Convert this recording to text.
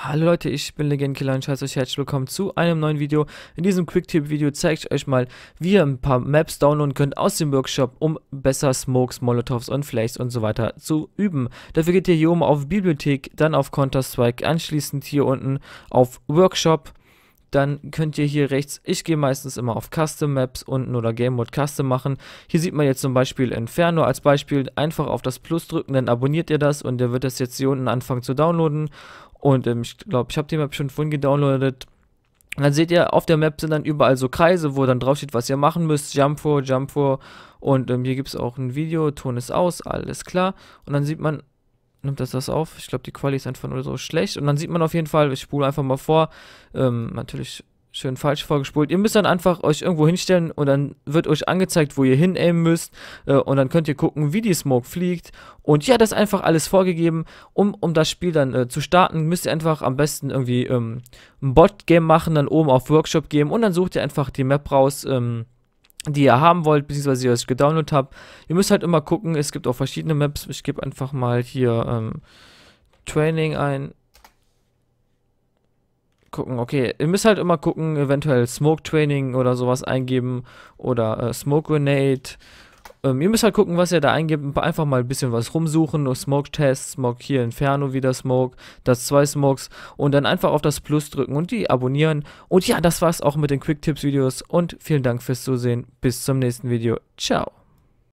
Hallo Leute, ich bin Legendkiller und ich heiße euch herzlich willkommen zu einem neuen Video. In diesem quick tip video zeige ich euch mal, wie ihr ein paar Maps downloaden könnt aus dem Workshop, um besser Smokes, Molotovs und Flakes und so weiter zu üben. Dafür geht ihr hier oben auf Bibliothek, dann auf Counter-Strike, anschließend hier unten auf Workshop. Dann könnt ihr hier rechts, ich gehe meistens immer auf Custom Maps unten oder Game Mode Custom machen. Hier sieht man jetzt zum Beispiel Inferno als Beispiel. Einfach auf das Plus drücken, dann abonniert ihr das und der wird das jetzt hier unten anfangen zu downloaden. Und ähm, ich glaube, ich habe die Map schon vorhin gedownloadet. Und dann seht ihr, auf der Map sind dann überall so Kreise, wo dann draufsteht, was ihr machen müsst. Jump vor, Jump vor. Und ähm, hier gibt es auch ein Video, Ton ist aus, alles klar. Und dann sieht man, nimmt das das auf? Ich glaube, die Quali ist einfach nur so schlecht. Und dann sieht man auf jeden Fall, ich spule einfach mal vor, ähm, natürlich schön falsch vorgespult. Ihr müsst dann einfach euch irgendwo hinstellen und dann wird euch angezeigt, wo ihr hin aimen müsst äh, und dann könnt ihr gucken, wie die Smoke fliegt und ja, das ist einfach alles vorgegeben. Um, um das Spiel dann äh, zu starten, müsst ihr einfach am besten irgendwie ähm, ein Bot-Game machen, dann oben auf Workshop geben und dann sucht ihr einfach die Map raus, ähm, die ihr haben wollt, beziehungsweise die ihr euch gedownloadet habt. Ihr müsst halt immer gucken, es gibt auch verschiedene Maps. Ich gebe einfach mal hier ähm, Training ein gucken, okay, ihr müsst halt immer gucken, eventuell Smoke Training oder sowas eingeben oder äh, Smoke Grenade. Ähm, ihr müsst halt gucken, was ihr da eingebt, einfach mal ein bisschen was rumsuchen, Smoke Test, Smoke hier, Inferno wieder Smoke, das zwei Smokes und dann einfach auf das Plus drücken und die abonnieren. Und ja, das war's auch mit den Quick Tips Videos und vielen Dank fürs Zusehen. Bis zum nächsten Video. Ciao.